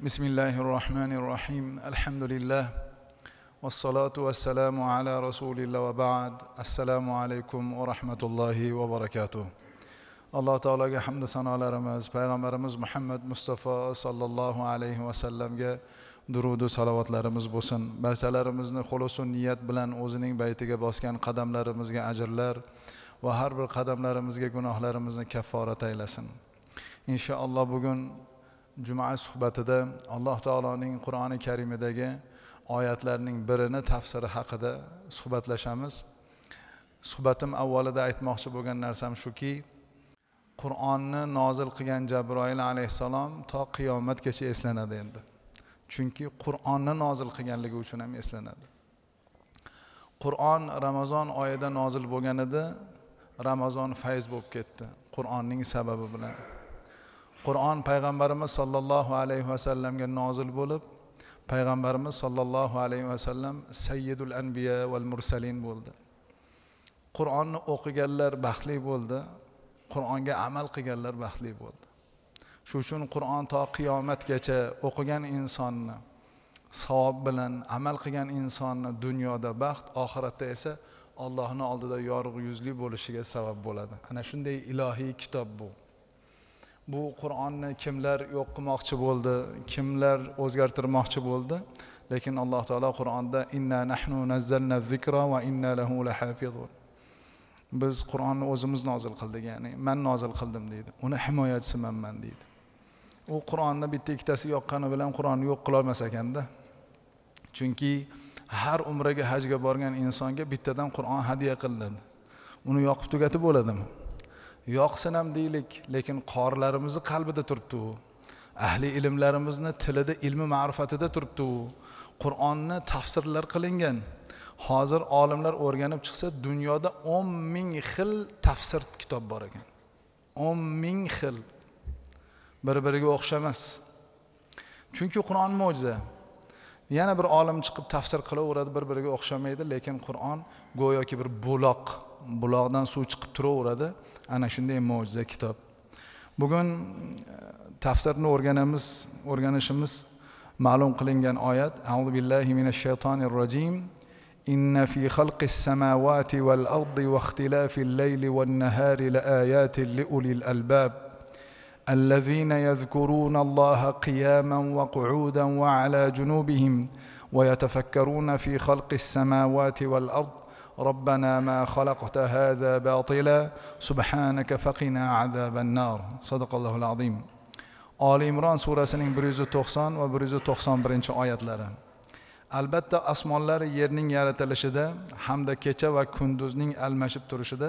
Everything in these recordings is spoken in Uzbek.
بسم الله الرحمن الرحيم الحمد لله والصلاة والسلام على رسول الله وبعد السلام عليكم ورحمة الله وبركاته alloh taologa hamda sanolarimiz payg'ambarimiz muhammad mustafa sollallohu alayhi vasallamga durudu salovatlarimiz bo'lsin barchalarimizni xulusu niyat bilan o'zining baytiga bosgan qadamlarimizga ajrlar va har bir qadamlarimizga gunohlarimizni kafforat aylasin inshaalloh bugun juma suhbatida alloh taoloning qur'oni karimidagi oyatlarning birini tafsiri haqida suhbatlashamiz suhbatim avvalida aytmoqchi bo'lgan narsam shuki qur'onni nozil qilgan jabroil alayhissalom to qiyomatgacha eslanadi endi chunki qur'onni nozil qilganligi uchun ham eslanadi qur'on ramazon oyida nozil bo'lgan edi ramazon fayz bo'lib ketdi qur'onning sababi bilan qur'on payg'ambarimiz sollallohu alayhi vasallamga nozil bo'lib payg'ambarimiz sollallohu alayhi vasallam sayyidul anbiya val mursalin bo'ldi qur'onni o'qiganlar baxtli bo'ldi qur'onga amal qilganlar baxtli bo'ldi shu uchun qur'on to qiyomatgacha o'qigan insonni savob bilan amal qilgan insonni dunyoda baxt oxiratda esa allohni oldida yorug' yuzli bo'lishiga sabab bo'ladi ana shunday ilohiy kitob bu bu qur'onni kimlar yo'q qilmoqchi bo'ldi kimlar o'zgartirmoqchi bo'ldi lekin alloh taolo qur'onda inna nahnu nazzalna zikra va inna lahu lahafizun biz qur'onni o'zimiz nozil qildik ya'ni man nozil qildim deydi uni himoyachisi manman deydi u qur'onni bitta ikkitasi yoqqani bilan qur'onni yo'q qilolmas ekanda chunki har umraga hajga borgan insonga bittadan qur'on hadya qilinadi uni yoqib tugatib bo'ladimi yoqsin ham deylik lekin qorilarimizni qalbida turibdi u ahli ilmlarimizni tilida ilmi ma'rifatida turibdi u qur'onni tafsirlar qilingan hozir olimlar o'rganib chiqsa dunyoda o'n ming xil tafsir kitob bor ekan o'n ming xil bir biriga o'xshamas chunki qur'on mo'jiza yana bir olim chiqib tafsir qilaveradi bir biriga o'xshamaydi lekin qur'on go'yoki bir bo'loq buloqdan suv chiqib turaveradi ana shunday mo'jiza kitob bugun tafsirni o'rganamiz o'rganishimiz ma'lum qilingan oyat auzu billahi minash shaytonir rojim إن في خلق السماوات والأرض واختلاف الليل والنهار لآيات لأولي الألباب الذين يذكرون الله قياما وقعودا وعلى جنوبهم ويتفكرون في خلق السماوات والأرض ربنا ما خلقت هذا باطلا سبحانك فقنا عذاب النار صدق الله العظيم oli imron surasining bir yuz to'qson va bir yuz to'qson birinchi oyatlari albatta osmonlar yerning yaratilishida hamda kecha va kunduzning almashib turishida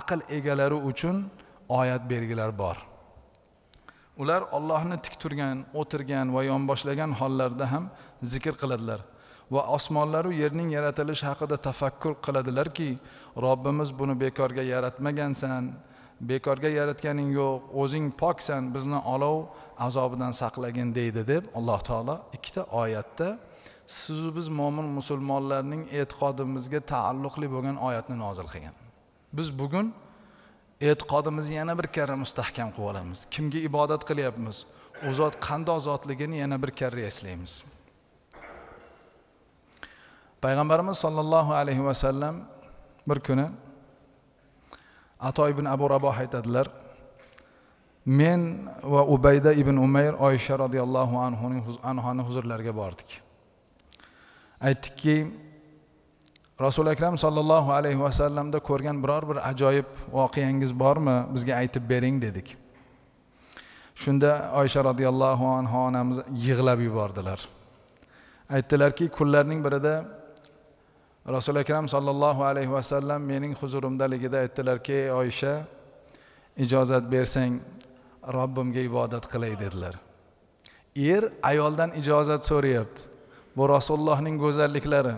aql egalari uchun oyat belgilar bor ular ollohni tik turgan o'tirgan va yonboshlagan hollarida ham zikr qiladilar va osmonlaru yerning yaratilishi haqida tafakkur qiladilarki robbimiz buni bekorga yaratmagansan bekorga yaratganing yo'q o'zing poksan bizni olov azobidan saqlagin deydi deb alloh taolo ikkita oyatda sizu biz mo'min musulmonlarning e'tiqodimizga taalluqli bo'lgan oyatni nozil qilgan biz bugun e'tiqodimizni yana bir karra mustahkam qilib olamiz kimga ibodat qilyapmiz u zot qandoq zotligini yana bir karra eslaymiz payg'ambarimiz sollallohu alayhi vasallam bir kuni ato ibn abu raboh aytadilar men va ubayda ibn umayr oysha roziyallohu anhoni huzurlariga bordik aytdikki rasuli akram sollallohu alayhi vasallamda ko'rgan biror bir ajoyib voqeangiz bormi bizga aytib bering dedik shunda oysha roziyallohu anhu onamiz yig'lab yubordilar aytdilarki kunlarning birida rasuli akram sollallohu alayhi vasallam mening huzurimdaligida aytdilarki ey oysha ijozat bersang robbimga ibodat qilay dedilar er ayoldan ijozat so'rayapti bu rasulullohning go'zalliklari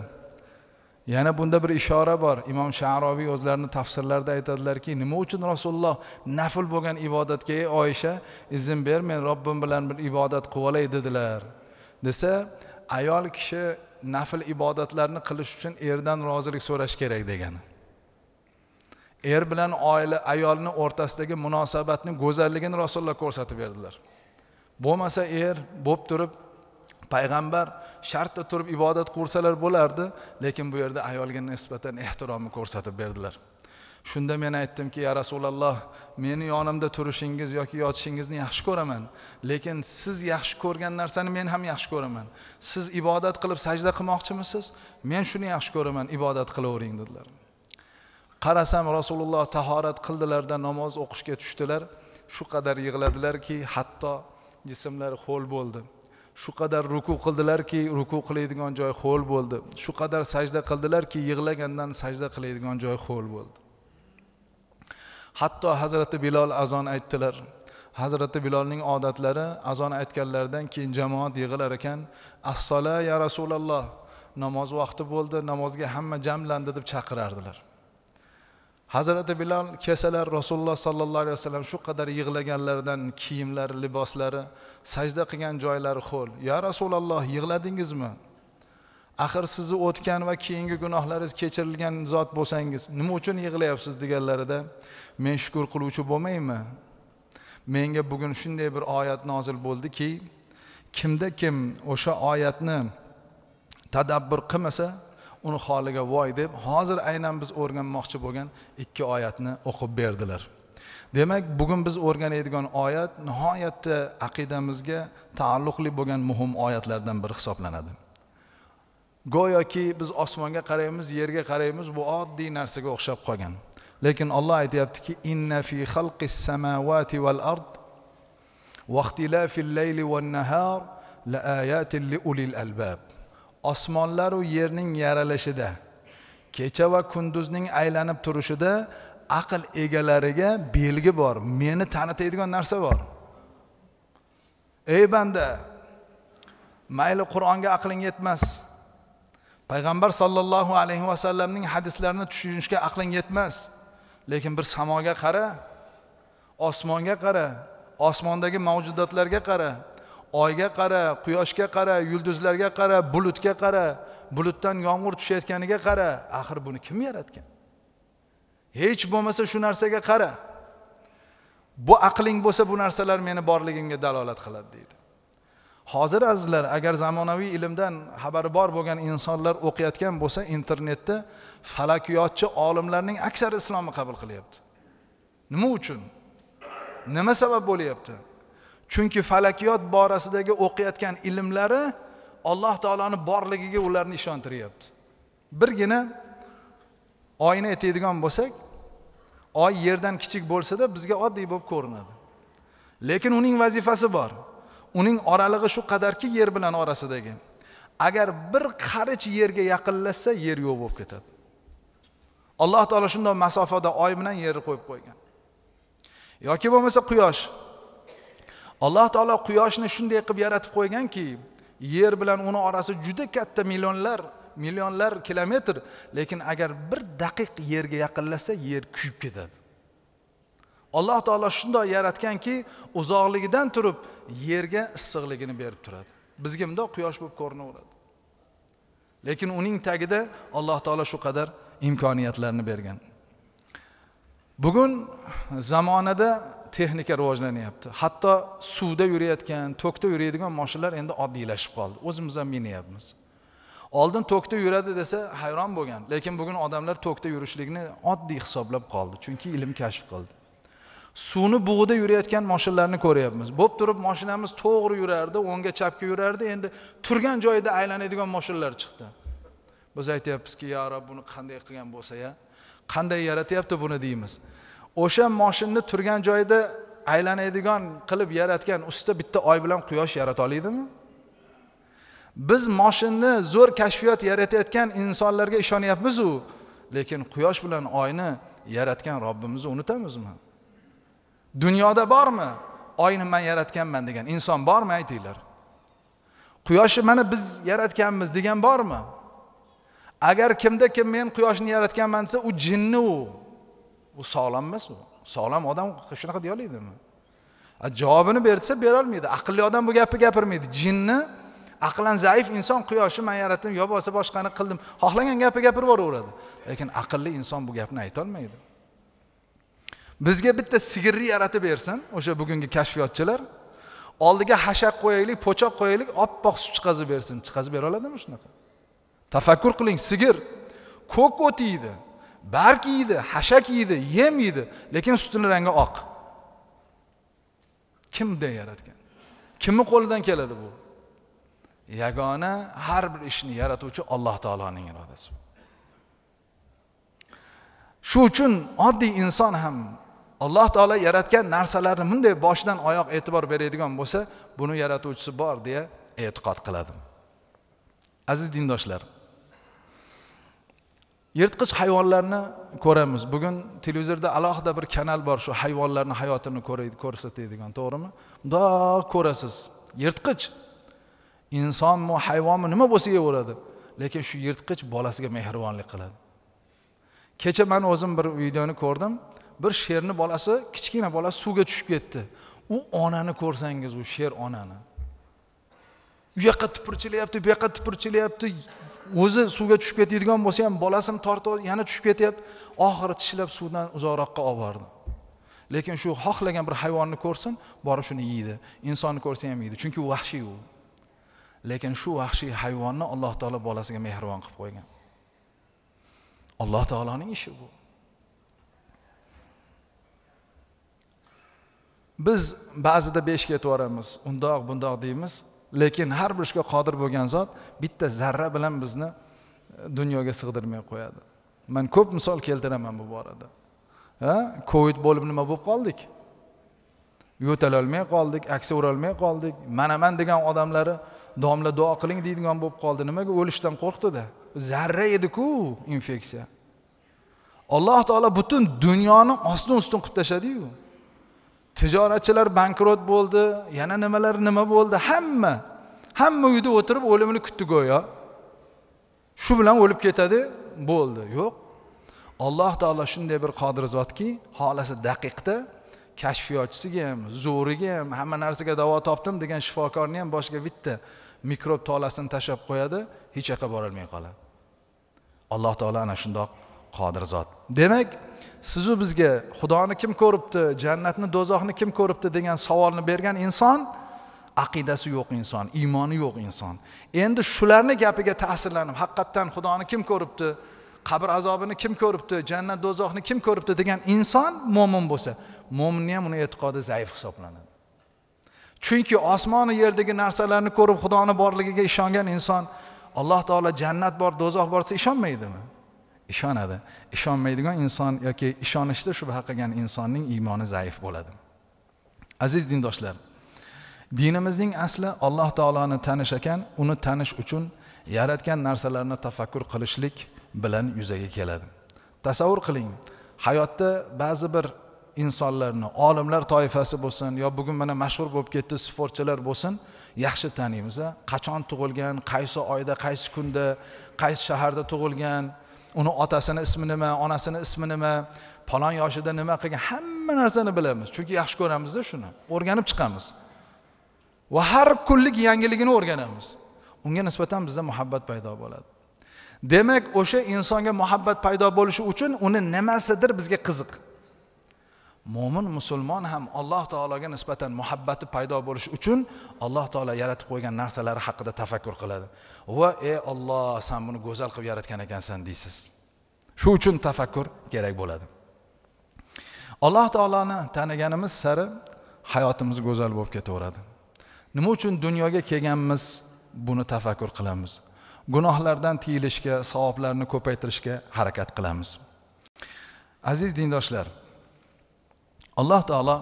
yana bunda bir ishora bor imom sharoviy o'zlarini tafsirlarida aytadilarki nima uchun rasululloh nafl bo'lgan ibodatga ey oysha izn ber men robbim bilan bir ibodat qilib olay dedilar desa ayol kishi nafl ibodatlarni qilish uchun erdan rozilik so'rash kerak degani er bilan oila ayolni o'rtasidagi munosabatni go'zalligini rasululloh ko'rsatib berdilar bo'lmasa er bo'lib turib payg'ambar shartda turib ibodat qursalar bo'lardi lekin bu yerda ayolga nisbatan ehtiromni ko'rsatib berdilar shunda men aytdimki ya rasululloh meni yonimda turishingiz yoki yotishingizni yaxshi ko'raman lekin siz yaxshi ko'rgan narsani men ham yaxshi ko'raman siz ibodat qilib sajda qilmoqchimisiz men shuni yaxshi ko'raman ibodat qilavering dedilar qarasam rasululloh tahorat qildilarda namoz o'qishga tushdilar shu qadar yig'ladilarki hatto jismlari ho'l bo'ldi shu qadar ruku qildilarki ruku qiladigan joy ho'l bo'ldi shu qadar sajda qildilarki yig'lagandan sajda qiladigan joy ho'l bo'ldi hatto hazrati bilol azon aytdilar hazrati bilolning odatlari azon aytganlaridan keyin jamoat yig'ilar ekan assola ya rasululloh namoz vaqti bo'ldi namozga hamma jamlandi deb chaqirardilar hazrati bilol kelsalar rasululloh sollallohu alayhi vasallam shu qadar yig'laganlaridan kiyimlari liboslari sajda qilgan joylari ho'l ya rasululloh yig'ladingizmi axir sizni o'tgan va keyingi gunohlaringiz kechirilgan zot bo'lsangiz nima uchun yig'layapsiz deganlarida men shukur qiluvchi bo'lmaymi menga bugun shunday bir oyat nozil bo'ldiki kimda kim o'sha oyatni tadabbur qilmasa uni holiga voy deb hozir aynan biz o'rganmoqchi bo'lgan ikki oyatni o'qib berdilar demak bugun biz o'rganadigan oyat nihoyatda aqidamizga taalluqli bo'lgan muhim oyatlardan biri hisoblanadi go'yoki biz osmonga qaraymiz yerga qaraymiz bu oddiy narsaga o'xshab qolgan lekin olloh aytyaptiki inna fi xalqi samavati val ard layli nahar ulil albab osmonlar yerning yaralishida kecha va kunduzning aylanib turishida aql egalariga belgi bor meni tanitadigan narsa bor ey banda mayli qur'onga aqling yetmas payg'ambar sollallohu alayhi vasallamning hadislarini tushunishga aqling yetmas lekin bir samoga qara osmonga qara osmondagi mavjudotlarga qara oyga qara quyoshga qara yulduzlarga qara bulutga qara bulutdan yomg'ir tushayotganiga qara axir buni kim yaratgan hech bo'lmasa shu narsaga qara bu aqling bo'lsa bu narsalar meni borligimga dalolat qiladi deydi hozir azizlar agar zamonaviy ilmdan xabari bor bo'lgan insonlar o'qiyotgan bo'lsa internetda falakiyotchi olimlarning aksari islomni qabul qilyapti nima uchun nima sabab bo'lyapti chunki falakiyot borasidagi o'qiyotgan ilmlari alloh taoloni borligiga ularni ishontiryapti birgina oyni aytadigan bo'lsak oy yerdan kichik bo'lsada bizga oddiy bo'lib ko'rinadi lekin uning vazifasi bor uning oralig'i shu qadarki yer bilan orasidagi agar bir qarich yerga yaqinlashsa yer yo'q bo'lib ketadi alloh taolo shundoq masofada oy bilan yerni qo'yib qo'ygan yoki bo'lmasa quyosh alloh taolo quyoshni shunday qilib yaratib qo'yganki yer bilan uni orasi juda katta millionlar millionlar kilometr lekin agar bir daqiq yerga yaqinlashsa yer kuyib ketadi alloh taolo shundoq yaratganki uzoqligidan turib yerga issiqligini berib turadi bizga mundoq quyosh bo'lib ko'rinaveradi lekin uning tagida alloh taolo shu qadar imkoniyatlarni bergan bugun zamonada texnika rivojlanyapti hatto suvda yurayotgan to'kda yuraydigan mashinalar endi oddiylashib qoldi o'zimiz ham minyapmiz oldin to'kda yuradi desa hayron bo'lgan lekin bugun odamlar to'kda yurishlikni oddiy hisoblab qoldi chunki ilm kashf qildi suvni bug'ida yurayotgan moshinlarni ko'ryapmiz bo'lib turib moshinamiz to'g'ri yurardi o'ngga chapga yurardi endi turgan joyida aylanadigan moshinlar chiqdi biz aytyapmizki yo rob buni qanday qilgan bo'lsa ya qanday yaratyapti buni deymiz o'sha moshinni turgan joyida aylanadigan qilib yaratgan usta bitta oy bilan quyosh yarata oladimi biz moshinni zo'r kashfiyot yaratayotgan insonlarga ishonyapmizu lekin quyosh bilan oyni yaratgan robbimizni unutamizmi dunyoda bormi oyni man yaratganman degan inson bormi aytinglar quyoshni mana biz yaratganmiz degan bormi agar kimda kim men quyoshni yaratganman desa u jinni u u sog'lom emas u sog'lom odam shunaqa deya oladimi javobini bersa berolmaydi aqlli odam bu gapni gapirmaydi jinni aqlan zaif inson quyoshni man yaratdim yo bo'lmasa boshqani qildim xohlagan gapni gapirib yuboraveradi lekin aqlli inson bu gapni aytolmaydi bizga bitta sigirni yaratib bersin o'sha bugungi kashfiyotchilar oldiga hashak qo'yaylik po'choq qo'yaylik oppoq sut chiqazib bersin chiqazib bera oladimi shunaqa tafakkur qiling sigir ko'k o't yeydi barg yeydi hashak yeydi yem yeydi lekin sutini rangi oq kim bunday yaratgan kimni qo'lidan keladi bu yagona har bir ishni yaratuvchi alloh taoloning irodasi shu uchun oddiy inson ham alloh taolo yaratgan narsalarni bunday boshidan oyoq e'tibor beradigan bo'lsa buni yaratuvchisi bor deya e'tiqod qiladi aziz dindoshlar yirtqich hayvonlarni ko'ramiz bugun televizorda alohida bir kanal bor shu hayvonlarni hayotini ko'rsatadigan to'g'rimi mundoq ko'rasiz yirtqich insonmi hayvonmi nima bo'lsa yeyaveradi lekin shu yirtqich bolasiga mehribonlik qiladi kecha man o'zim bir videoni ko'rdim bir sherni bolasi kichkina bolasi suvga tushib ketdi u onani ko'rsangiz u sher onani u yoqqa tipirchilayapti bu yoqqa tipirchilayapti o'zi suvga tushib ketadigan bo'lsa ham bolasini tortib yana tushib ketyapti oxiri tishlab suvdan uzoqroqqa olib bordi lekin shu xohlagan bir hayvonni ko'rsin borib shuni yeydi insonni ko'rsa ham yeydi chunki u vahshiy u lekin shu vahshiy hayvonni alloh taolo bolasiga mehribon qilib qo'ygan alloh taoloning ishi bu biz ba'zida beshga yuboramiz undoq bundoq deymiz lekin har bir ishga qodir bo'lgan zot bitta zarra bilan bizni e, dunyoga sig'dirmay qo'yadi man ko'p misol keltiraman bu borada ha covid bo'lib nima bo'lib qoldik yo'talolmay qoldik aksa urolmay qoldik manaman degan odamlari domla duo qiling deydigan bo'lib qoldi nimaga o'lishdan qo'rqdida zarra ediku infeksiya alloh taolo butun dunyoni ostin ustun qilib tashladiyu tijoratchilar bankrot bo'ldi yana nimalar nima bo'ldi hamma hamma uyda o'tirib o'limini kutdi go'yo shu bilan o'lib ketadi bo'ldi yo'q alloh taolo shunday bir qodir zotki xohlasa daqiqda kashfiyotchisiga ham zo'riga ham hamma narsaga davo topdim degan shifokorni ham boshiga bitta mikrob tolasini tashlab qo'yadi hech yoqqa borolmay qoladi alloh taolo ana shundoq qodir zot demak sizu bizga xudoni kim ko'ribdi jannatni do'zaxni kim ko'ribdi degan savolni bergan inson aqidasi yo'q inson iymoni yo'q inson endi shularni gapiga ta'sirlanib haqiqatdan xudoni kim ko'ribdi qabr azobini kim ko'ribdi jannat do'zaxni kim ko'ribdi degan inson mo'min bo'lsa mo'minni ham uni e'tiqodi zaif hisoblanadi chunki osmonu yerdagi narsalarni ko'rib xudoni borligiga ishongan inson alloh taolo jannat bor do'zax bor desa ishonmaydimi ishonadi ishonmaydigan inson yoki ishonishda shubha qilgan insonning iymoni zaif bo'ladi aziz dindoshlar dinimizning asli alloh taoloni tanish ekan uni tanish uchun yaratgan narsalarni tafakkur qilishlik bilan yuzaga keladi tasavvur qiling hayotda ba'zi bir insonlarni olimlar toifasi bo'lsin yo bugun mana mashhur bo'lib ketdi sportchilar bo'lsin yaxshi taniymiz qachon tug'ilgan qaysi oyda qaysi kunda qaysi shaharda tug'ilgan uni otasini ismi nima onasini ismi nima palon yoshida nima qilgan hamma narsani bilamiz chunki yaxshi ko'ramizda shuni o'rganib chiqamiz va har kunlik yangiligini o'rganamiz unga nisbatan bizda muhabbat paydo bo'ladi demak o'sha insonga muhabbat paydo bo'lishi uchun uni nimasidir bizga qiziq mo'min musulmon ham alloh taologa nisbatan muhabbati paydo bo'lishi uchun alloh taolo yaratib qo'ygan narsalari haqida tafakkur qiladi va ey olloh san buni go'zal qilib yaratgan ekansan deysiz shu uchun tafakkur kerak bo'ladi alloh taoloni taniganimiz sari hayotimiz go'zal bo'lib ketaveradi nima uchun dunyoga kelganmiz buni tafakkur qilamiz gunohlardan tiyilishga savoblarni ko'paytirishga harakat qilamiz aziz dindoshlar alloh taolo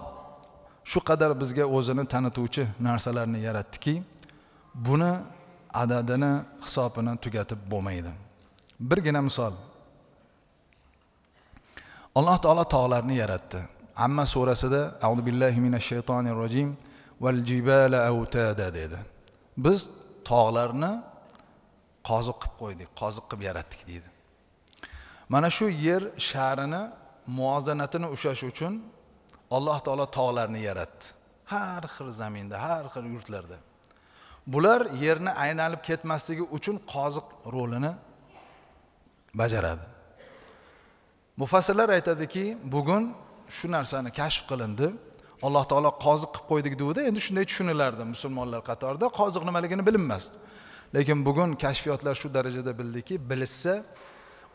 shu qadar bizga o'zini tanituvchi narsalarni yaratdiki buni adadini hisobini tugatib bo'lmaydi birgina misol alloh taolo tog'larni yaratdi amma surasida audu billahi minash shaytonir rojim val jibala avtada dedi biz tog'larni qoziq qilib qo'ydik qoziq qilib yaratdik deydi mana shu yer sharini muvozanatini ushlash uchun alloh taolo tog'larni yaratdi har xil zaminda har xil yurtlarda bular yerni aylanib ketmasligi uchun qoziq rolini bajaradi mufassirlar aytadiki bugun shu narsani kashf qilindi alloh taolo qoziq qilib qo'ydik deguvdi endi shunday tushunilardi musulmonlar qatorida qoziq nimaligini bilinmasdi lekin bugun kashfiyotlar shu darajada bildiki bilishsa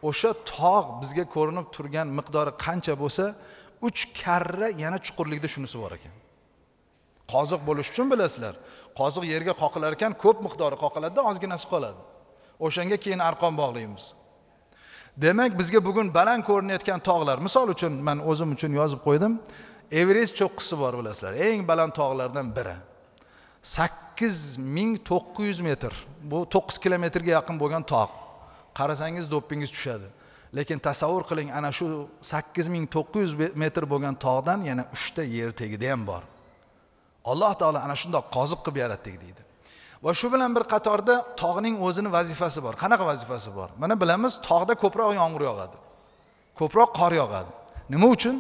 o'sha tog' bizga ko'rinib turgan miqdori qancha bo'lsa uch karra yana chuqurlikda shunisi bor ekan qoziq bo'lishi uchun bilasizlar qoziq yerga qoqilar ekan ko'p miqdori qoqiladida ozginasi qoladi o'shanga keyin arqon bog'laymiz demak bizga bugun baland ko'rinayotgan tog'lar misol uchun man o'zim uchun yozib qo'ydim everest cho'qqisi bor bilasizlar eng baland tog'lardan biri sakkiz ming to'qqiz yuz metr bu to'qqiz kilometrga yaqin bo'lgan tog' qarasangiz do'ppingiz tushadi lekin tasavvur qiling ana shu sakkiz ming to'qqiz yuz metr bo'lgan tog'dan yana uchta yer tagida ham bor alloh taolo ana shundoq qoziq qilib yaratdik deydi va shu bilan bir qatorda tog'ning o'zini vazifasi bor qanaqa vazifasi bor mana bilamiz tog'da ko'proq yomg'ir yog'adi ko'proq qor yog'adi nima uchun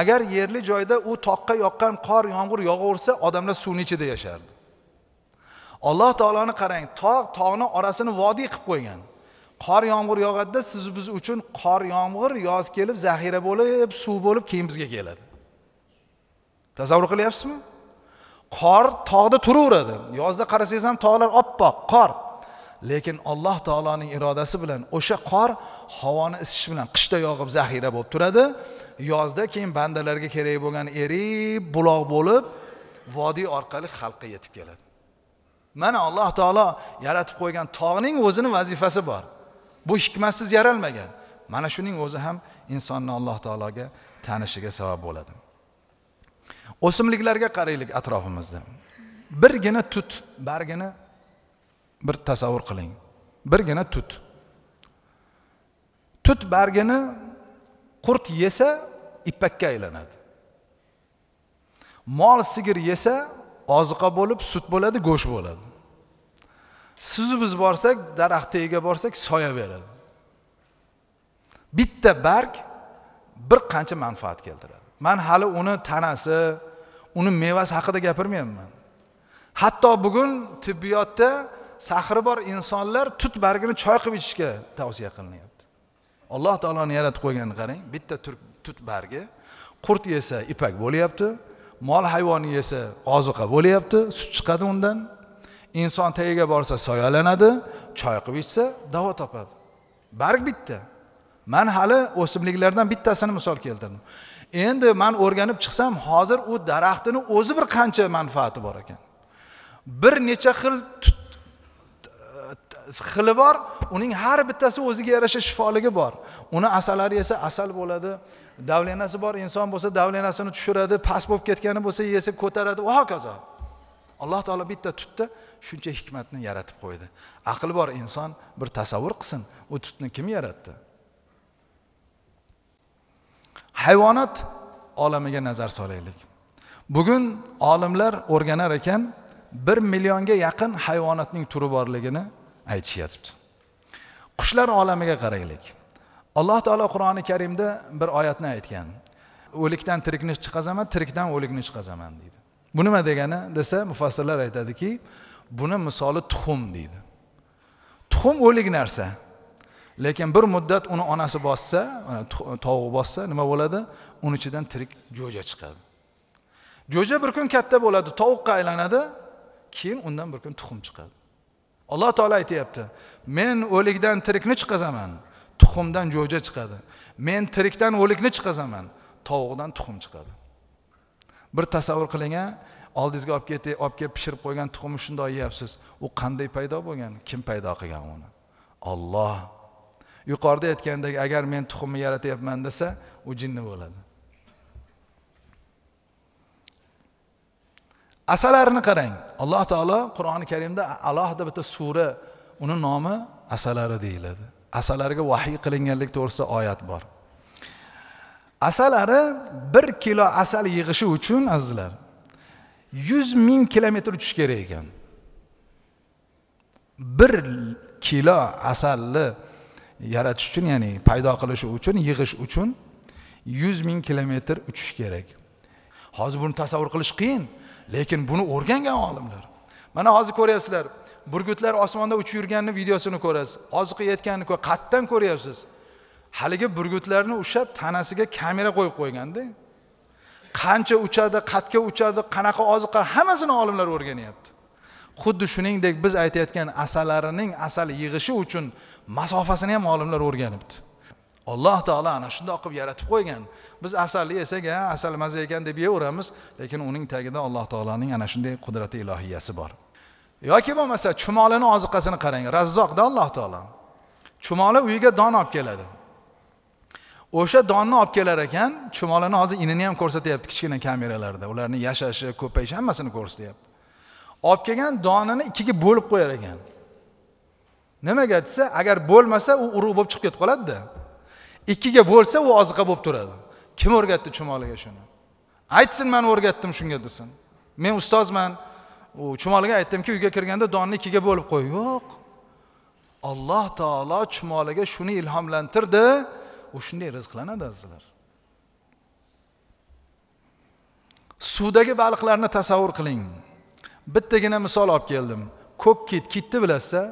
agar yerli joyda u toqqa yoqqan qor yomg'ir yog'aversa odamlar suvni ichida yashardi alloh taoloni qarang tog' tog'ni orasini vodiy qilib qo'ygan qor yomg'ir yog'adida siz biz uchun qor yomg'ir yoz kelib zaxira bo'lib suv bo'lib keyin bizga keladi tasavvur qilyapsizmi qor tog'da turaveradi yozda qarasangiz ham tog'lar oppoq qor lekin alloh taoloning irodasi bilan o'sha qor havoni isishi bilan qishda yog'ib zaxira bo'lib turadi yozda keyin bandalarga kerak bo'lgan erib buloq bo'lib vodiy orqali xalqqa yetib keladi mana alloh taolo yaratib qo'ygan tog'ning o'zini vazifasi bor bu hikmatsiz yaralmagan mana shuning o'zi ham insonni alloh taologa tanishiga sabab bo'ladi o'simliklarga qaraylik atrofimizda birgina tut bargini bir tasavvur qiling birgina tut tut bargini qurt yesa ipakka aylanadi mol sigir yesa oziqa bo'lib sut bo'ladi go'sht bo'ladi suzib borsak daraxt tagiga borsak soya beradi bitta barg bir qancha manfaat keltiradi man hali uni tanasi uni mevasi haqida gapirmayapman hatto bugun tibbiyotda sahri bor insonlar tut bargini choy qilib ichishga tavsiya qilinyapti alloh taoloni yaratib qo'yganini qarang bitta tut bargi qurt yesa ipak bo'lyapti mol hayvoni yesa oziqa bo'lyapti sut chiqadi undan inson tagiga borsa soyalanadi choy qilib ichsa davo topadi barg bitta man hali o'simliklardan bittasini misol keltirdim endi man o'rganib chiqsam hozir u daraxtini o'zi bir qancha manfaati bor ekan bir necha xil xili bor uning har bittasi o'ziga yarasha shifoligi bor uni asalari yesa asal bo'ladi davlenasi bor inson bo'lsa davlenasini tushiradi past bo'lib ketgani bo'lsa yesa ko'taradi va hokazo alloh taolo bitta tutda shuncha hikmatni yaratib qo'ydi aql bor inson bir tasavvur qilsin u tutni kim yaratdi hayvonot olamiga nazar solaylik bugun olimlar o'rganar ekan bir millionga yaqin hayvonotning turi borligini aytishyapti qushlar olamiga qaraylik alloh taolo qur'oni karimda bir oyatni aytgan o'likdan tirikni chiqazaman tirikdan o'likni chiqazaman deydi bu nima degani desa mufassirlar aytadiki buni misoli tuxum deydi tuxum o'lik narsa lekin bir muddat uni onasi bossa tovuq bossa nima bo'ladi uni ichidan tirik jo'ja chiqadi jo'ja bir kun katta bo'ladi tovuqqa aylanadi keyin undan bir kun tuxum chiqadi alloh taolo aytyapti men o'likdan tirikni chiqazaman tuxumdan jo'ja chiqadi men tirikdan o'likni chiqazaman tovuqdan tuxum chiqadi bir tasavvur qiling a oldingizga olib keting olib kelib pishirib qo'ygan tuxumni shundoq yeyapsiz u qanday paydo bo'lgan kim paydo qilgan uni olloh yuqorida aytgandek agar men tuxumni yaratyapman desa u jinni bo'ladi asalarni qarang alloh taolo qur'oni karimda alohida bitta sura uni nomi asalari deyiladi asalariga vahiy qilinganlik to'g'risida oyat bor asalari bir kilo asal yig'ishi uchun azizlar yuz ming kilometr uchish kerak ekan bir kilo asalni yaratish uchun ya'ni paydo qilish uchun yig'ish uchun yuz ming kilometr uchish kerak hozir buni tasavvur qilish qiyin lekin buni o'rgangan olimlar mana hozir ko'ryapsizlar burgutlar osmonda uchib yurganini videosini ko'rasiz hozir qilayotganini qatdan ko'ryapsiz haligi burgutlarni ushlab tanasiga kamera qo'yib qo'yganda qancha uchadi qayerga uchadi qanaqa oziqa hammasini olimlar o'rganyapti xuddi shuningdek biz aytayotgan asalarining asal yig'ishi uchun masofasini ham olimlar o'rganibdi alloh taolo ana shundoq qilib yaratib qo'ygan biz asalni yesak ha asal maza ekan deb yeyveramiz lekin uning tagida alloh taoloning ana shunday qudrati ilohiyasi bor yoki bo'lmasa chumolini oziqasini qarang razzoqda alloh taolo chumoli uyiga don olib keladi o'sha donni olib kelar ekan chumolini hozir inini ham ko'rsatyapti kichkina kameralarda ularni yashashi ko'payishi hammasini ko'rsatyapti olib kelgan donini ikkiga bo'lib qo'yar ekan nimaga desa agar bo'lmasa u urug' bo'lib chiqib ketib qoladida ikkiga bo'lsa u oziqa bo'lib turadi kim o'rgatdi chumoliga shuni aytsin man o'rgatdim shunga desin men ustozman u chumoliga aytdimki uyga kirganda donni ikkiga bo'lib qo'y yo'q alloh taolo chumoliga shuni ilhomlantirdi shunday rizqlanadi azizlar suvdagi baliqlarni tasavvur qiling bittagina misol olib keldim ko'k kit kitni bilasizlar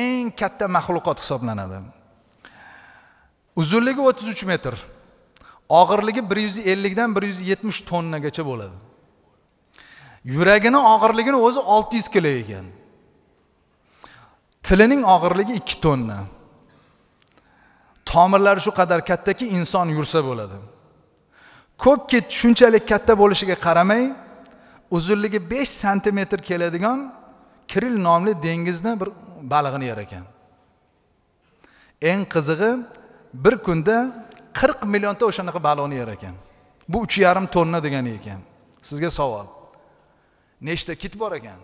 eng katta maxluqot hisoblanadi uzunligi o'ttiz uch metr og'irligi bir yuz ellikdan bir yuz yetmish tonnagacha bo'ladi yuragini og'irligini o'zi olti yuz kilo ekan tilining og'irligi ikki tonna tomirlari shu qadar kattaki inson yursa bo'ladi ko'kki shunchalik katta bo'lishiga qaramay uzunligi besh santimetr keladigan kiril nomli dengizni bir balig'ini yer ekan eng qizig'i bir kunda qirq millionta o'shanaqa baliqni yer ekan bu uch yarim tonna degani ekan sizga savol nechta kit bor ekan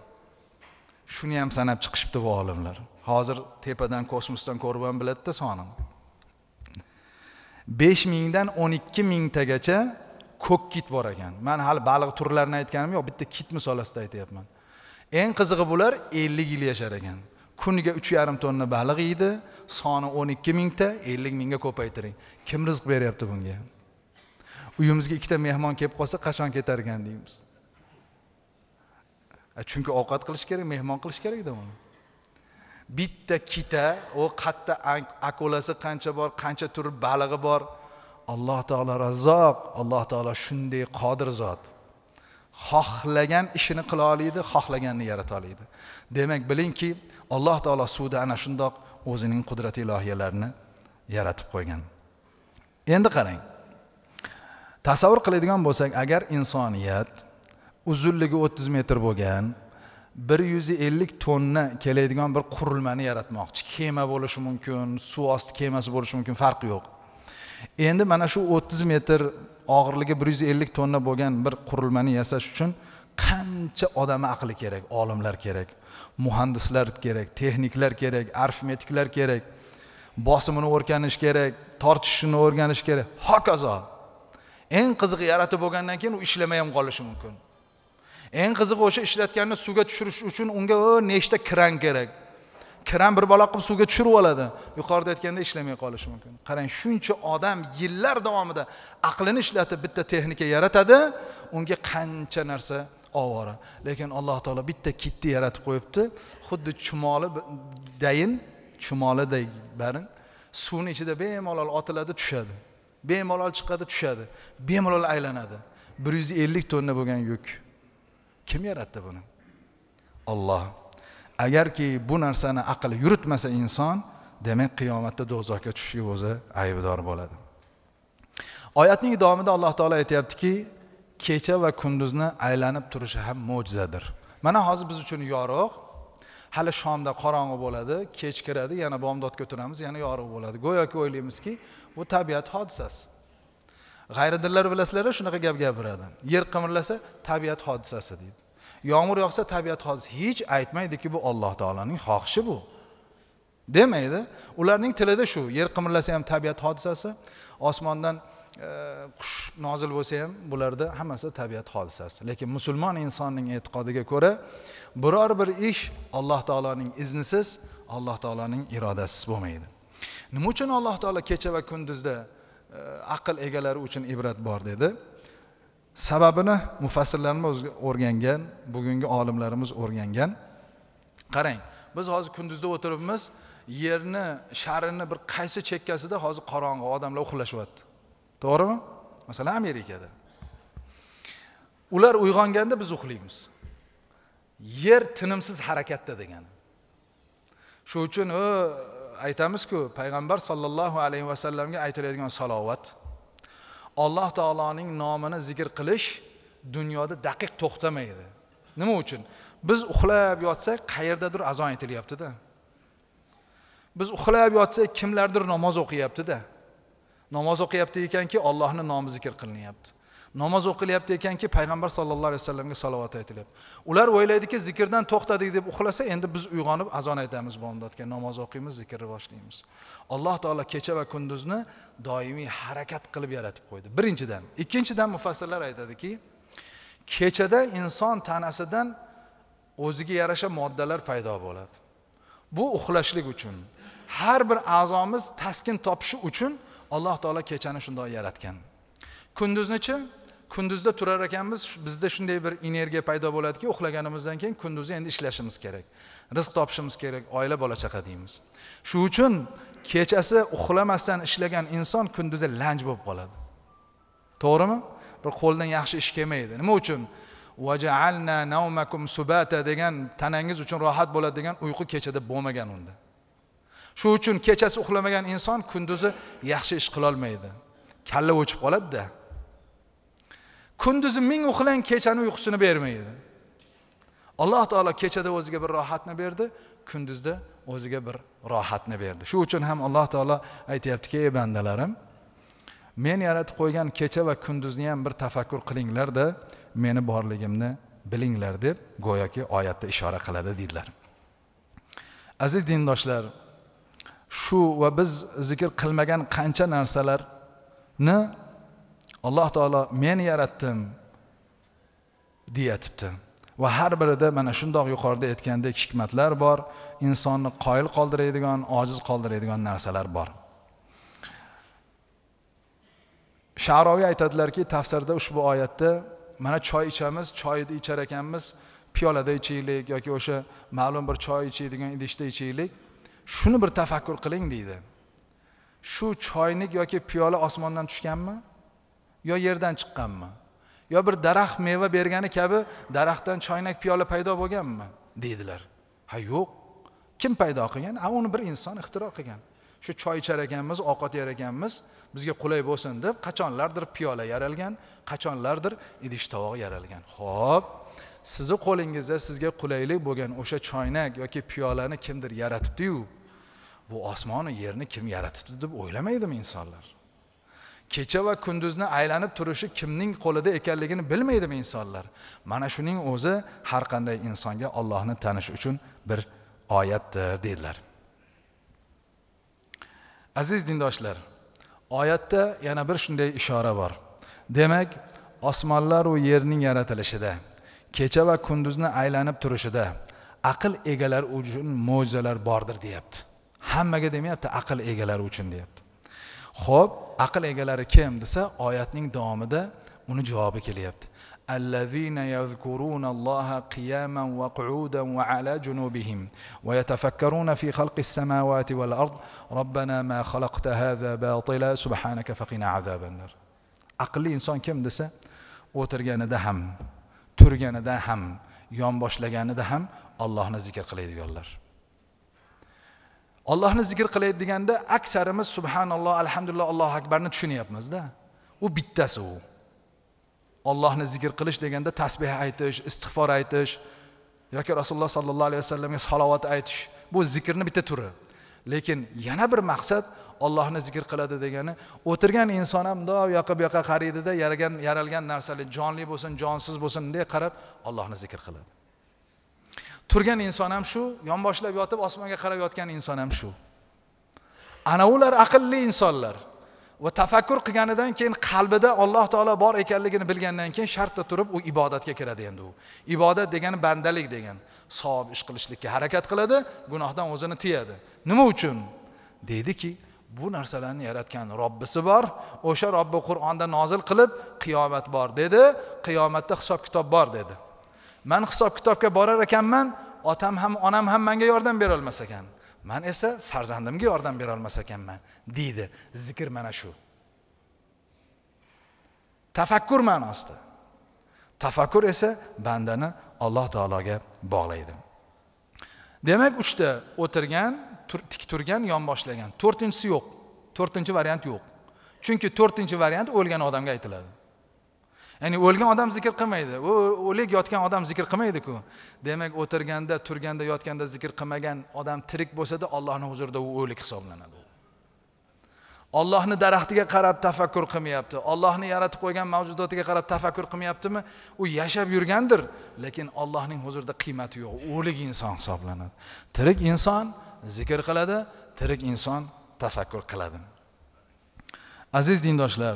shuni ham sanab chiqishibdi bu olimlar hozir tepadan kosmosdan ko'rib ham biladida sonini besh mingdan o'n ikki mingtagacha ko'k kit bor ekan man hali baliq turlarini aytganim yo'q bitta kit misolasida aytyapman eng qizig'i bular ellik yil yashar ekan kuniga uch yarim tonna baliq yeydi soni o'n ikki mingta ellik mingga ko'paytiring kim rizq beryapti bunga uyimizga ikkita mehmon kelib qolsa qachon ketar ekan deymiz chunki ovqat qilish kerak mehmon qilish kerakda uni bitta kita u qatta akulasi qancha bor qancha turi balig'i bor alloh taolo razzoq alloh taolo shunday qodir zot xohlagan ishini qila oladi xohlaganini yarata oladi demak bilingki alloh taolo suvda ana shundoq o'zining qudrati ilohiyalarini yaratib qo'ygan endi qarang tasavvur qiladigan bo'lsak agar insoniyat uzunligi o'ttiz metr bo'lgan bir yuz ellik tonna keladigan bir qurilmani yaratmoqchi kema bo'lishi mumkin suv osti kemasi bo'lishi mumkin farqi yo'q endi mana shu o'ttiz metr og'irligi bir yuz ellik tonna bo'lgan bir qurilmani yasash uchun qancha odamni aqli kerak olimlar kerak muhandislar kerak texniklar kerak arifmetiklar kerak bosimini o'rganish kerak tortishishini o'rganish kerak hokazo eng qizig'i yaratib bo'lgandan keyin u ishlamay ham qolishi mumkin eng qizig'i o'sha ishlatganni suvga tushirish uchun unga o'h, nechta kran kerak kran bir balo qilib suvga tushirib oladi yuqorida aytganda ishlamay qolishi mumkin qarang shuncha odam yillar davomida aqlini ishlatib bitta texnika yaratadi unga qancha narsa ovora lekin alloh taolo bitta kitni yaratib qo'yibdi xuddi chumoli dayin chumoliday barin suvni ichida bemalol otiladi tushadi bemalol chiqadi tushadi bemalol aylanadi bir yuz ellik tonna bo'lgan yuk kim yaratdi buni olloh agarki bu narsani aql yuritmasa inson demak qiyomatda do'zaxga tushishga o'zi aybdor bo'ladi oyatning davomida alloh taolo aytyaptiki kecha va kunduzni aylanib turishi ham mo'jizadir mana hozir biz uchun yorug' hali shomda qorong'i bo'ladi kech kiradi yana bomdodga turamiz yana yorug' bo'ladi go'yoki o'ylaymizki bu tabiat hodisasi g'ayridillar bilasizlar shunaqa gap gapiradi yer qimirlasa tabiat hodisasi deydi yomg'ir yog'sa tabiat hodisasi hech aytmaydiki bu alloh taoloning xohishi bu demaydi ularning tilida shu yer qimirlasa ham tabiat hodisasi osmondan e, qush e, nozil bo'lsa ham bularda hammasi tabiat hodisasi lekin musulmon insonning e'tiqodiga ko'ra biror bir ish alloh taoloning iznisiz alloh taoloning irodasisiz bo'lmaydi nima uchun alloh taolo kecha va kunduzda E, aql egalari uchun ibrat bor dedi sababini mufassillarimiz o'rgangan bugungi olimlarimiz o'rgangan qarang biz hozir kunduzda o'tiribmiz yerni sharini bir qaysi chekkasida hozir qorong'i odamlar uxlashyapti to'g'rimi masalan amerikada ular uyg'onganda biz uxlaymiz yer tinimsiz harakatda degani shuning uchun o'h, aytamizku payg'ambar sollallohu alayhi vasallamga aytiladigan salovat alloh taoloning nomini zikr qilish dunyoda daqiq to'xtamaydi nima uchun biz uxlab yotsak qayerdadir azon aytilyaptida biz uxlab yotsak kimlardir namoz o'qiyaptida namoz o'qiyapti ekanki ollohni nomi zikr qilinyapti namoz o'qilyapti ekanki payg'ambar sallallohu alayhi vasallamga salovat aytilyapti ular o'ylaydiki zikrdan to'xtadik deb uxlasa endi biz uyg'onib azon aytamiz bomdodga namoz o'qiymiz zikrni boshlaymiz alloh taolo kecha va kunduzni doimiy harakat qilib yaratib qo'ydi birinchidan ikkinchidan mufassirlar aytadiki kechada inson tanasidan o'ziga yarasha moddalar paydo bo'ladi bu uxlashlik uchun har bir a'zomiz taskin topishi uchun alloh taolo kechani shundoq yaratgan kunduznichi kunduzda turar ekanmiz bizda shunday bir energiya paydo bo'ladiki uxlaganimizdan keyin kunduzi endi ishlashimiz kerak rizq topishimiz kerak oila bola chaqa deymiz shu uchun kechasi uxlamasdan ishlagan inson kunduzi lanj bo'lib qoladi to'g'rimi bir qo'ldan yaxshi ish kelmaydi nima uchun subata degan tanangiz uchun rohat bo'ladi degan uyqu kechada bo'lmagan unda shu uchun kechasi uxlamagan inson kunduzi yaxshi ish qilolmaydi kalla o'chib qoladida kunduzi ming uxlang kechani uyqusini bermaydi alloh taolo kechada o'ziga bir rohatni berdi kunduzda o'ziga bir rohatni berdi shu uchun ham alloh taolo aytyaptiki ey bandalarim men yaratib qo'ygan kecha va kunduzni ham bir tafakkur qilinglarda meni borligimni bilinglar deb go'yoki oyatda ishora qiladi deydilar aziz dindoshlar shu va biz zikr qilmagan qancha narsalarni alloh taolo men yaratdim deyatibdi va har birida mana shundoq yuqorida aytgandek hikmatlar bor insonni qoyil qoldiradigan ojiz qoldiradigan narsalar bor sharoviy aytadilarki tafsirda ushbu oyatda mana choy ichamiz choyni ichar ekanmiz piyolada ichaylik yoki o'sha ma'lum bir choy ichadigan idishda ichaylik shuni bir tafakkur qiling deydi shu choynik yoki piyola osmondan tushganmi yo yerdan chiqqanmi yo bir daraxt meva bergani kabi daraxtdan choynak piyola paydo bo'lganmi deydilar ha yo'q kim paydo qilgan a uni bir inson ixtiro qilgan shu choy ichar ekanmiz ovqat yer ekanmiz bizga qulay bo'lsin deb qachonlardir piyola yaralgan qachonlardir idish tovoq yaralgan ho'p sizni qo'lingizda sizga qulaylik bo'lgan o'sha choynak yoki piyolani kimdir yaratibdiyu bu osmonu yerni kim yaratibdi deb o'ylamaydimi insonlar kecha va kunduzni aylanib turishi kimning qo'lida ekanligini bilmaydimi insonlar mana shuning o'zi har qanday insonga ollohni tanish uchun bir oyatdir dedilar aziz dindoshlar oyatda yana bir shunday ishora bor demak osmonlar va yerning yaratilishida kecha va kunduzni aylanib turishida aql egalari uchun mo'jizalar bordir deyapti hammaga demayapti aql egalari uchun deyapti ho'p aql egalari kim desa oyatning davomida uni javobi kelyapti الذين يذكرون الله قياما وقعودا وعلى جنوبهم ويتفكرون في خلق السماوات والأرض ربنا ما خلقت هذا باطلا سبحانك فقنا عذاب النار aqlli inson kim desa o'tirganida ham turganida ham yonboshlaganida ham ollohni zikr qiladiganlar Allohni zikr qilaylik deganda aksarimiz subhanalloh alhamdulillah allohu akbarni tushunyapmizda u bittasi u ollohni zikr qilish deganda tasbeh aytish istig'for aytish yoki rasululloh sollallohu alayhi vasallamga salovat aytish bu zikrni bitta turi lekin yana bir maqsad ollohni zikr qiladi degani o'tirgan inson ham mundoq u yoqqa bu yoqqa qaraydida yaralgan yaralgan narsalar jonli bo'lsin jonsiz bo'lsin bunday qarab ollohni zikr qiladi turgan inson ham shu yonboshlab yotib osmonga qarab yotgan inson ham shu ana ular aqlli insonlar va tafakkur qilganidan keyin qalbida alloh taolo bor ekanligini bilgandan keyin shartda turib u ibodatga kiradi endi u ibodat degani bandalik degan savob ish qilishlikka harakat qiladi gunohdan o'zini tiyadi nima uchun deydiki bu narsalarni yaratgan robbisi bor o'sha robbi qur'onda nozil qilib qiyomat bor dedi qiyomatda hisob kitob bor dedi man hisob kitobga borar ekanman otam ham onam ham menga yordam berolmas ekan man esa farzandimga yordam berolmas ekanman deydi zikr mana shu tafakkur ma'nosida tafakkur esa bandani alloh taologa bog'laydi demak uchta o'tirgan tik turgan yonboshlagan to'rtinchisi yo'q to'rtinchi variant yo'q chunki to'rtinchi variant o'lgan odamga aytiladi ya'ni o'lgan odam zikr qilmaydi u o'lik yotgan odam zikr qilmaydiku demak o'tirganda turganda yotganda zikr qilmagan odam tirik bo'lsada ollohni huzurida u o'lik hisoblanadi ollohni daraxtiga qarab tafakkur qilmayapti ollohni yaratib qo'ygan mavjudotiga qarab tafakkur qilmayaptimi u yashab yurgandir lekin ollohning huzurida qiymati yo'q o'lik inson hisoblanadi tirik inson zikr qiladi tirik inson tafakkur qiladi aziz dindoshlar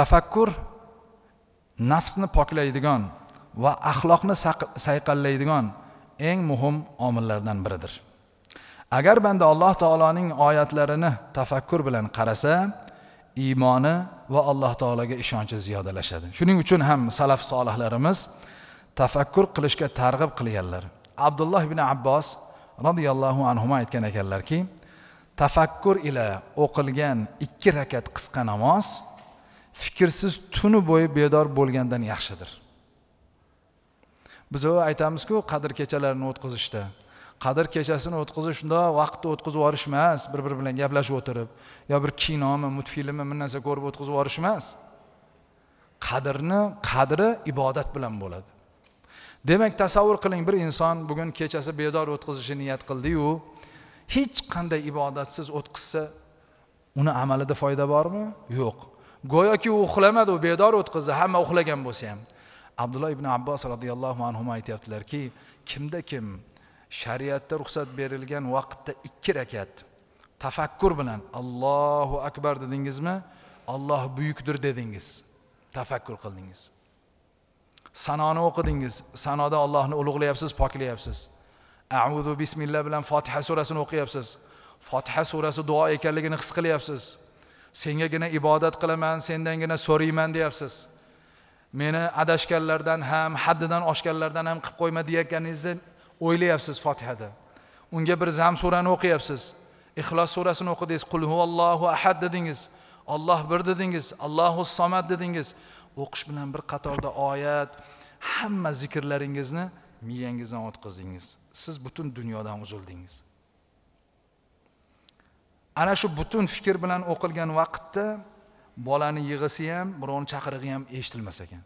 tafakkur nafsni poklaydigan va axloqni sayqallaydigan eng muhim omillardan biridir agar banda alloh taoloning oyatlarini tafakkur bilan qarasa iymoni va alloh taologa ishonchi ziyodalashadi shuning uchun ham salaf solihlarimiz tafakkur qilishga targ'ib qilganlar abdulloh ibn abbos roziyallohu anhu aytgan ekanlarki tafakkur ila o'qilgan ikki rakat qisqa namoz fikrsiz tuni bo'yi bedor bo'lgandan yaxshidir biz aytamizku qadr kechalarini o'tkazishda qadr kechasini o'tkazish shundoq vaqtni o'tkazib yuborish emas bir biri bilan gaplashib o'tirib yo bir kinomi multfilmmi bir narsa ko'rib o'tkazib yuborish emas qadrni qadri ibodat bilan bo'ladi demak tasavvur qiling bir inson bugun kechasi bedor o'tkazishni niyat qildiyu hech qanday ibodatsiz o'tkazsa uni amalida foyda bormi yo'q go'yoki u uxlamadi u bedor o'tqizdi hamma uxlagan bo'lsa ham abdulloh ibn abbos roziyallohu anhu aytyaptilarki kimda kim shariatda ruxsat berilgan vaqtda ikki rakat tafakkur bilan allohu akbar dedingizmi olloh buyukdir dedingiz tafakkur qildingiz sanoni o'qidingiz sanoda ollohni ulug'layapsiz poklayapsiz auzu bismillah bilan fotiha surasini o'qiyapsiz fotiha surasi duo ekanligini his qilyapsiz sengagina ibodat qilaman sendangina so'rayman deyapsiz meni adashganlardan ham haddidan oshganlardan ham qilib qo'yma deyayotganingizni o'ylayapsiz fotihada unga bir zam surani o'qiyapsiz ixlos surasini o'qidingiz qul huvallohu ahad dedingiz olloh bir dedingiz allohu somad dedingiz o'qish bilan bir qatorda oyat hamma zikrlaringizni miyangizdan o'tkazdingiz siz butun dunyodan uzildingiz ana shu butun fikr bilan o'qilgan vaqtda bolani yig'isi ham birovni chaqirig'i ham eshitilmas ekan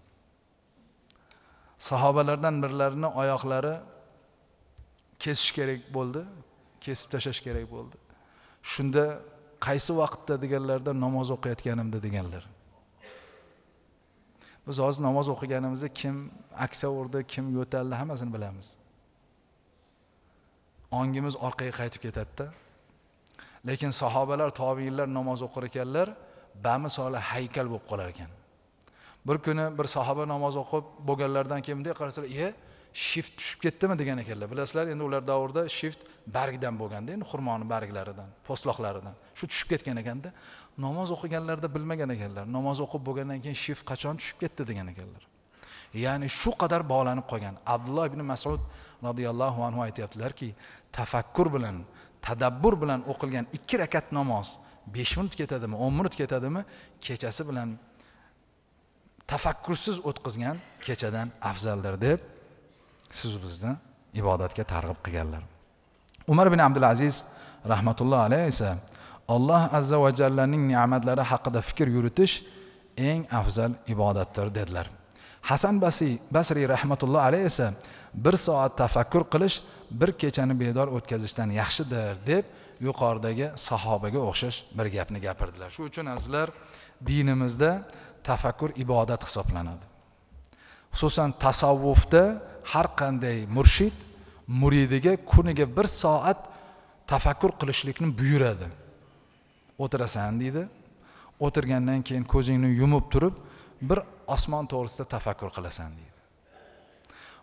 sahobalardan birlarini oyoqlari kesish kerak bo'ldi kesib tashlash kerak bo'ldi shunda qaysi vaqtda deganlarda namoz o'qiyotganimda deganlar biz hozir namoz o'qiganimizda kim aksa urdi kim yo'taldi hammasini bilamiz ongimiz orqaga qaytib ketadida lekin sahobalar tobiinlar namoz o'qir ekanlar bamisoli haykal bo'lib qolar ekan bir kuni bir sahoba namoz o'qib bo'lganlaridan keyin bunday qarasalar e shift tushib ketdimi degan ekanlar bilasizlar endi ular davrida shift bargdan bo'lganda endi xurmoni barglaridan po'stloqlaridan shu tushib ketgan ekanda namoz o'qiganlarida bilmagan ekanlar namoz o'qib bo'lgandan keyin shift qachon tushib ketdi degan ekanlar ya'ni shu qadar bog'lanib qolgan abdulloh ibn masud roziyallohu anhu aytyaptilarki tafakkur bilan tadabbur bilan o'qilgan ikki rakat namoz besh minut ketadimi o'n minut ketadimi kechasi bilan tafakkursiz o'tkazgan kechadan afzaldir deb siz bizni ibodatga targ'ib qilganlar umar ibn abdulaziz rahmatulloh rahmatullohi alayhi esa alloh azza va jallaning ne'matlari haqida fikr yuritish eng afzal ibodatdir dedilar hasan basiy basriy rahmatulloh alayhi esa bir soat tafakkur qilish bir kechani bedor o'tkazishdan yaxshidir deb yuqoridagi sahobaga o'xshash bir gapni gapirdilar shuning uchun azizlar dinimizda tafakkur ibodat hisoblanadi xususan tasavvufda har qanday murshid muridiga kuniga bir soat tafakkur qilishlikni buyuradi o'tirasan deydi o'tirgandan keyin ko'zingni yumib turib bir osmon to'g'risida tafakkur qilasan deydi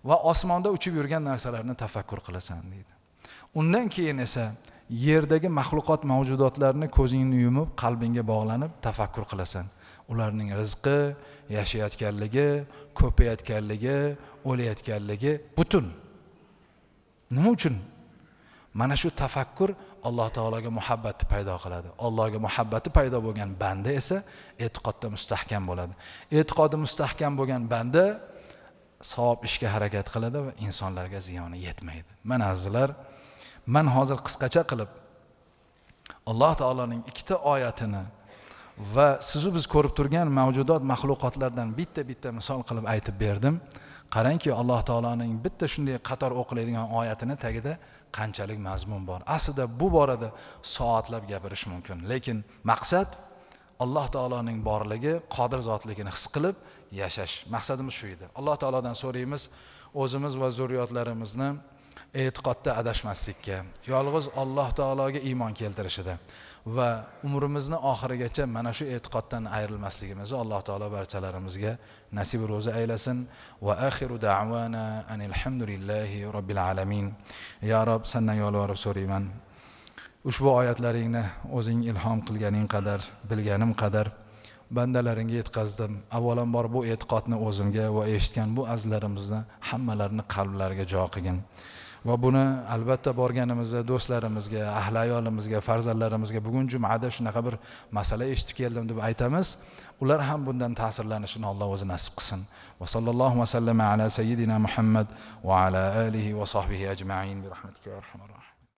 va osmonda uchib yurgan narsalarni tafakkur qilasan deydi undan keyin esa yerdagi maxluqot mavjudotlarni ko'zingni yumib qalbingga bog'lanib tafakkur qilasan ularning rizqi yashayotganligi ko'payotganligi o'layotganligi butun nima uchun mana shu tafakkur alloh taologa muhabbatni paydo qiladi allohga muhabbati paydo bo'lgan banda esa e'tiqodda mustahkam bo'ladi e'tiqodi mustahkam bo'lgan banda savob ishga harakat qiladi va insonlarga ziyoni yetmaydi mana azizlar man hozir qisqacha qilib alloh taoloning ikkita oyatini va sizu biz ko'rib turgan mavjudot maxluqotlardan bitta bitta misol qilib aytib berdim qarangki alloh taoloning bitta shunday qator o'qiladigan oyatini tagida qanchalik mazmun bor aslida bu borada soatlab gapirish mumkin lekin maqsad alloh taoloning borligi qodir zotligini his qilib yashash maqsadimiz shu edi alloh taolodan so'raymiz o'zimiz va zurriyotlarimizni e'tiqodda adashmaslikka yolg'iz alloh taologa iymon keltirishida va umrimizni oxirigacha mana shu e'tiqoddan ayrilmasligimizni alloh taolo barchalarimizga nasib ro'zi aylasin va axiru davana anilhamdulillahi robbil alamin ya rob sandan yolvorib so'rayman ushbu oyatlaringni o'zing ilhom qilganing qadar bilganim qadar bandalaringga yetkazdim avvalambor bu e'tiqodni o'zimga va eshitgan bu azizlarimizni hammalarini qalblariga jo qilgin va buni albatta borganimizda do'stlarimizga ahli ayolimizga farzandlarimizga bugun jumada shunaqa bir masala eshitib keldim deb aytamiz ular ham bundan ta'sirlanishini alloh o'zi nasib qilsin va sallallohu vasallam ala sayyidina muhammad va ala alihi va sohbihi ajmain bi rahmatika